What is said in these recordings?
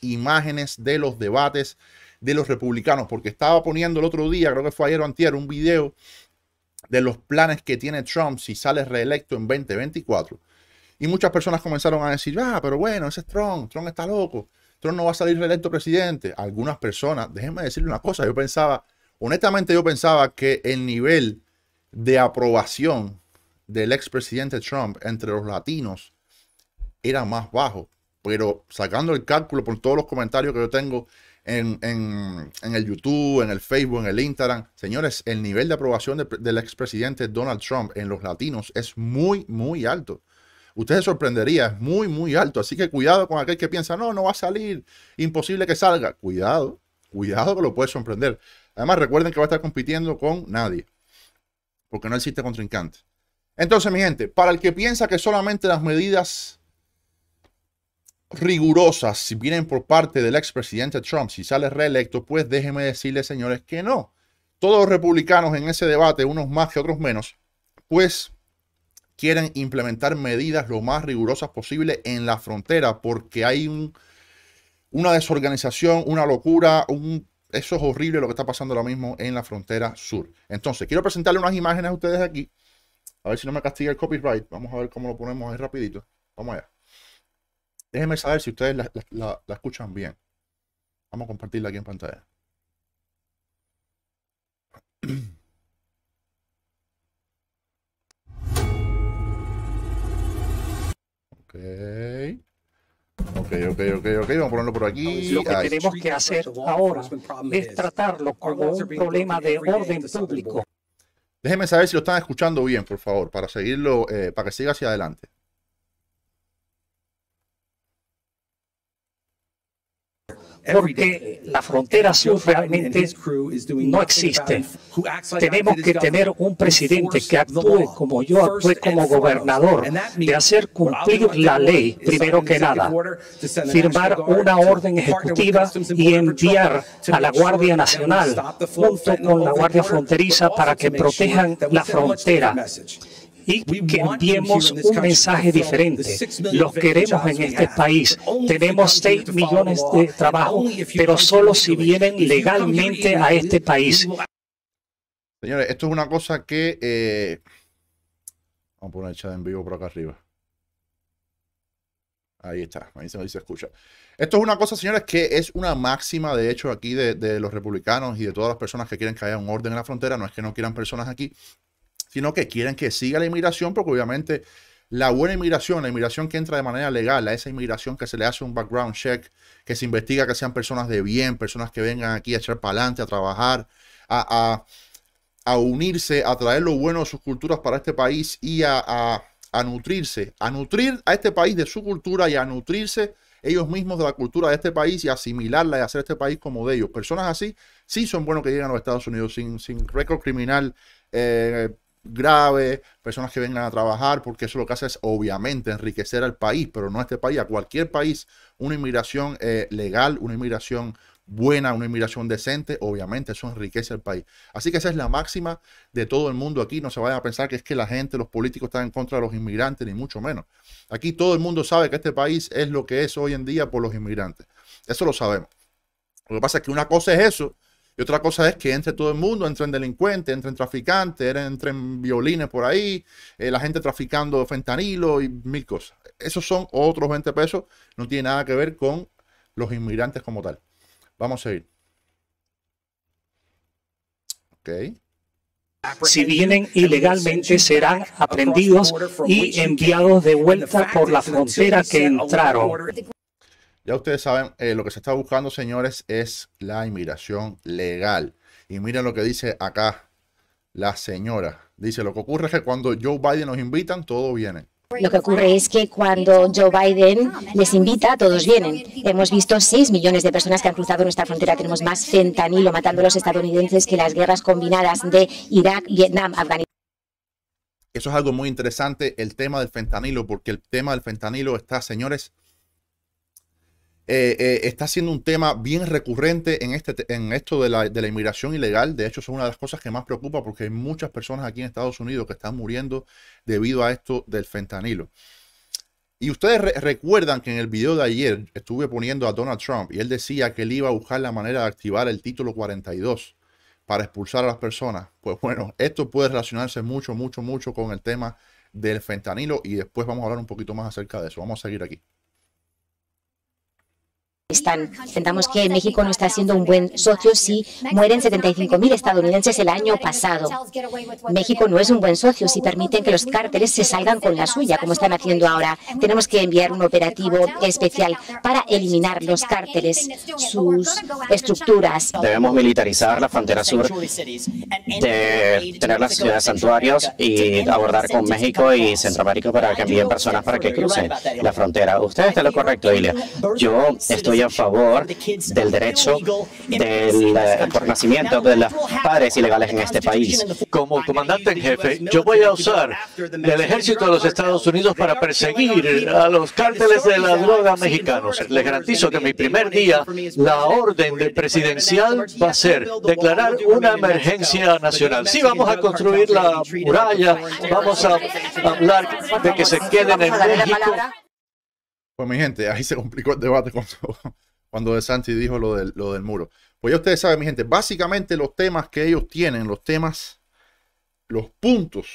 imágenes de los debates de los republicanos, porque estaba poniendo el otro día, creo que fue ayer o antier, un video de los planes que tiene Trump si sale reelecto en 2024. Y muchas personas comenzaron a decir, ah, pero bueno, ese es Trump, Trump está loco, Trump no va a salir reelecto presidente. Algunas personas, déjenme decirle una cosa, yo pensaba, honestamente yo pensaba que el nivel de aprobación del expresidente Trump entre los latinos era más bajo pero sacando el cálculo por todos los comentarios que yo tengo en, el YouTube, en el Facebook, en el Instagram, señores, el nivel de aprobación del expresidente Donald Trump en los latinos es muy, muy alto. Usted se sorprendería, es muy, muy alto. Así que cuidado con aquel que piensa, no, no va a salir, imposible que salga. Cuidado, cuidado que lo puede sorprender. Además, recuerden que va a estar compitiendo con nadie, porque no existe contrincante. Entonces, mi gente, para el que piensa que solamente las medidas rigurosas si vienen por parte del expresidente Trump, si sale reelecto, pues déjenme decirles, señores, que no. Todos los republicanos en ese debate, unos más que otros menos, pues quieren implementar medidas lo más rigurosas posible en la frontera porque hay una desorganización, una locura, un, eso es horrible lo que está pasando ahora mismo en la frontera sur. Entonces, quiero presentarle unas imágenes a ustedes aquí. A ver si no me castiga el copyright. Vamos a ver cómo lo ponemos ahí rapidito. Vamos allá. Déjenme saber si ustedes la, escuchan bien. Vamos a compartirla aquí en pantalla. Ok. Ok, ok, ok, ok. Vamos a ponerlo por aquí. Lo que tenemos que hacer ahora es tratarlo como un problema de orden público. Déjenme saber si lo están escuchando bien, por favor, para seguirlo, eh, para que siga hacia adelante. porque la frontera sur realmente no existe. Tenemos que tener un presidente que actúe como yo actué como gobernador, de hacer cumplir la ley, primero que nada, firmar una orden ejecutiva y enviar a la Guardia Nacional junto con la Guardia Fronteriza para que protejan la frontera y que enviemos un mensaje diferente. Los queremos en este, este país. Tenemos 6 millones de trabajo, pero solo si vienen legalmente a este país. Señores, esto es una cosa que... Eh, vamos a poner echada en vivo por acá arriba. Ahí está, ahí se, escucha. Esto es una cosa, señores, que es una máxima, de hecho, aquí de, de los republicanos y de todas las personas que quieren que haya un orden en la frontera. No es que no quieran personas aquí, sino que quieren que siga la inmigración, porque obviamente la buena inmigración, la inmigración que entra de manera legal, a esa inmigración que se le hace un background check, que se investiga que sean personas de bien, personas que vengan aquí a echar para adelante, a trabajar, a, unirse, a traer lo bueno de sus culturas para este país y a, nutrirse, a nutrir a este país de su cultura y a nutrirse ellos mismos de la cultura de este país y asimilarla y hacer este país como de ellos. Personas así sí son buenos que llegan a los Estados Unidos sin, sin récord criminal, eh, grave, personas que vengan a trabajar, porque eso lo que hace es obviamente enriquecer al país, pero no a este país, a cualquier país, una inmigración eh, legal, una inmigración buena, una inmigración decente, obviamente eso enriquece al país. Así que esa es la máxima de todo el mundo aquí. No se vayan a pensar que es que la gente, los políticos están en contra de los inmigrantes, ni mucho menos. Aquí todo el mundo sabe que este país es lo que es hoy en día por los inmigrantes. Eso lo sabemos. Lo que pasa es que una cosa es eso y otra cosa es que entre todo el mundo, entren delincuentes, entren traficantes, er, entren violines por ahí, eh, la gente traficando fentanilo y mil cosas. Esos son otros 20 pesos, no tiene nada que ver con los inmigrantes como tal. Vamos a ir Ok. Si vienen ilegalmente serán aprendidos y enviados de vuelta por la frontera que entraron. Ya ustedes saben, eh, lo que se está buscando, señores, es la inmigración legal. Y miren lo que dice acá la señora. Dice, lo que ocurre es que cuando Joe Biden nos invitan, todos vienen. Lo que ocurre es que cuando Joe Biden les invita, todos vienen. Hemos visto 6 millones de personas que han cruzado nuestra frontera. Tenemos más fentanilo matando a los estadounidenses que las guerras combinadas de Irak, Vietnam, Afganistán. Eso es algo muy interesante, el tema del fentanilo, porque el tema del fentanilo está, señores, eh, eh, está siendo un tema bien recurrente en, este, en esto de la, inmigración ilegal. De hecho, es una de las cosas que más preocupa porque hay muchas personas aquí en Estados Unidos que están muriendo debido a esto del fentanilo. Y ustedes recuerdan que en el video de ayer estuve poniendo a Donald Trump y él decía que él iba a buscar la manera de activar el título 42 para expulsar a las personas. Pues bueno, esto puede relacionarse mucho, mucho, mucho con el tema del fentanilo y después vamos a hablar un poquito más acerca de eso. Vamos a seguir aquí están. Sentamos que México no está siendo un buen socio si mueren 75.000 estadounidenses el año pasado. México no es un buen socio si permiten que los cárteles se salgan con la suya, como están haciendo ahora. Tenemos que enviar un operativo especial para eliminar los cárteles, sus estructuras. Debemos militarizar la frontera sur, tener las ciudades santuarios y abordar con México y Centroamérica para que envíen personas para que crucen la frontera. Usted está lo correcto, Ilia. Yo estoy a favor del derecho del, eh, por nacimiento de los padres ilegales en este país. Como comandante en jefe, yo voy a usar el ejército de los Estados Unidos para perseguir a los cárteles de la droga mexicanos. Les garantizo que mi primer día, la orden presidencial va a ser declarar una emergencia nacional. Sí, vamos a construir la muralla, vamos a hablar de que se queden en México. Pues mi gente, ahí se complicó el debate cuando, cuando De Santi dijo lo del, muro. Pues ya ustedes saben, mi gente, básicamente los temas que ellos tienen, los temas, los puntos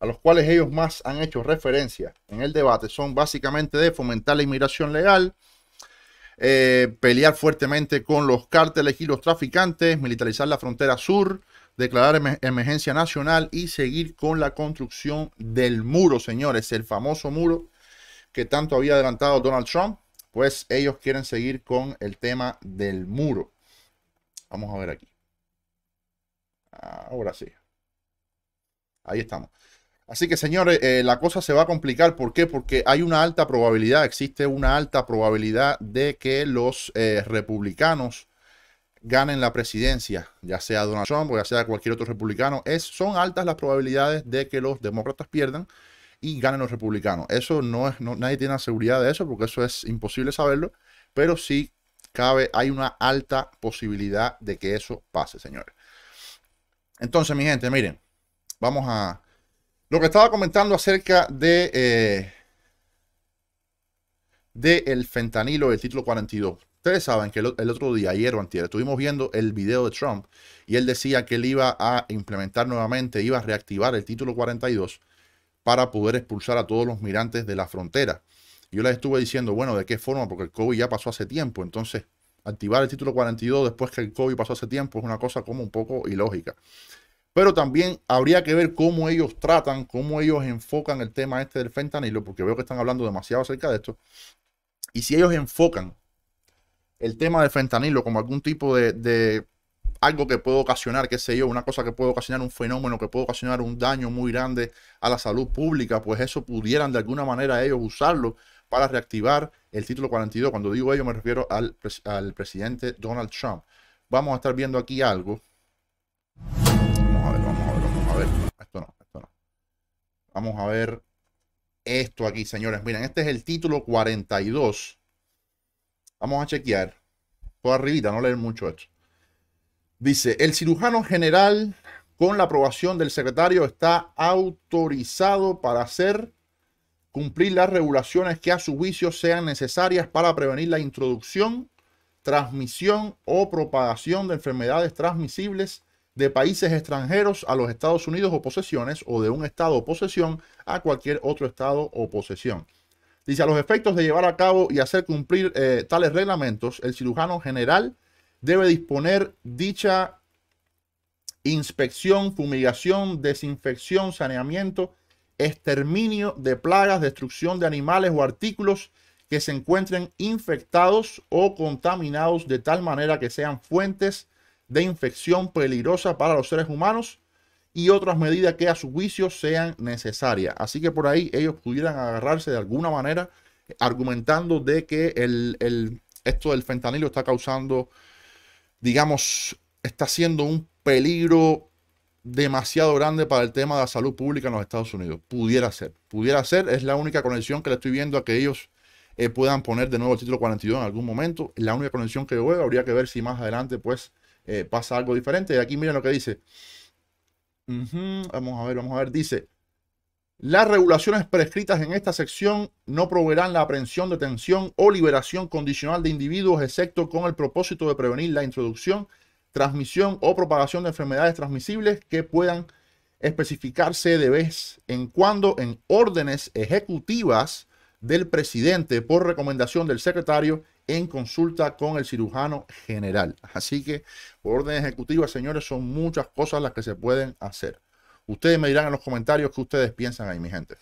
a los cuales ellos más han hecho referencia en el debate son básicamente de fomentar la inmigración legal, eh, pelear fuertemente con los cárteles y los traficantes, militarizar la frontera sur, declarar emergencia nacional y seguir con la construcción del muro, señores, el famoso muro que tanto había adelantado Donald Trump, pues ellos quieren seguir con el tema del muro. Vamos a ver aquí. Ahora sí. Ahí estamos. Así que señores, eh, la cosa se va a complicar. ¿Por qué? Porque hay una alta probabilidad, existe una alta probabilidad de que los eh, republicanos ganen la presidencia, ya sea Donald Trump o ya sea cualquier otro republicano. Es, son altas las probabilidades de que los demócratas pierdan y ganen los republicanos. Eso no es, no, nadie tiene la seguridad de eso porque eso es imposible saberlo, pero sí cabe, hay una alta posibilidad de que eso pase, señores. Entonces, mi gente, miren, vamos a lo que estaba comentando acerca de eh, de el fentanilo del título 42. Ustedes saben que el, otro día, ayer o antier, estuvimos viendo el video de Trump y él decía que él iba a implementar nuevamente, iba a reactivar el título 42 para poder expulsar a todos los mirantes de la frontera. Yo les estuve diciendo, bueno, ¿de qué forma? Porque el COVID ya pasó hace tiempo, entonces activar el título 42 después que el COVID pasó hace tiempo es una cosa como un poco ilógica. Pero también habría que ver cómo ellos tratan, cómo ellos enfocan el tema este del fentanilo, porque veo que están hablando demasiado acerca de esto. Y si ellos enfocan el tema del fentanilo como algún tipo de, de algo que puede ocasionar, qué sé yo, una cosa que puede ocasionar un fenómeno, que puede ocasionar un daño muy grande a la salud pública, pues eso pudieran de alguna manera ellos usarlo para reactivar el título 42. Cuando digo ellos me refiero al, presidente Donald Trump. Vamos a estar viendo aquí algo. Vamos a ver, vamos a ver, vamos a ver. Esto no, esto no. Vamos a ver esto aquí, señores. Miren, este es el título 42. Vamos a chequear. por arribita, no leer mucho esto. Dice, el cirujano general, con la aprobación del secretario, está autorizado para hacer cumplir las regulaciones que a su juicio sean necesarias para prevenir la introducción, transmisión o propagación de enfermedades transmisibles de países extranjeros a los Estados Unidos o posesiones o de un estado o posesión a cualquier otro estado o posesión. Dice, a los efectos de llevar a cabo y hacer cumplir eh, tales reglamentos, el cirujano general debe disponer dicha inspección, fumigación, desinfección, saneamiento, exterminio de plagas, destrucción de animales o artículos que se encuentren infectados o contaminados de tal manera que sean fuentes de infección peligrosa para los seres humanos y otras medidas que a su juicio sean necesarias. Así que por ahí ellos pudieran agarrarse de alguna manera argumentando de que el, esto del fentanilo está causando digamos, está siendo un peligro demasiado grande para el tema de la salud pública en los Estados Unidos. Pudiera ser, pudiera ser, es la única conexión que le estoy viendo a que ellos eh, puedan poner de nuevo el título 42 en algún momento. La única conexión que veo, habría que ver si más adelante pues eh, pasa algo diferente. Y aquí miren lo que dice. vamos a ver, vamos a ver, dice, las regulaciones prescritas en esta sección no proveerán la aprehensión, detención o liberación condicional de individuos, excepto con el propósito de prevenir la introducción, transmisión o propagación de enfermedades transmisibles que puedan especificarse de vez en cuando en órdenes ejecutivas del presidente por recomendación del secretario en consulta con el cirujano general. Así que por ejecutivas, señores, son muchas cosas las que se pueden hacer. Ustedes me dirán en los comentarios qué ustedes piensan ahí, mi gente.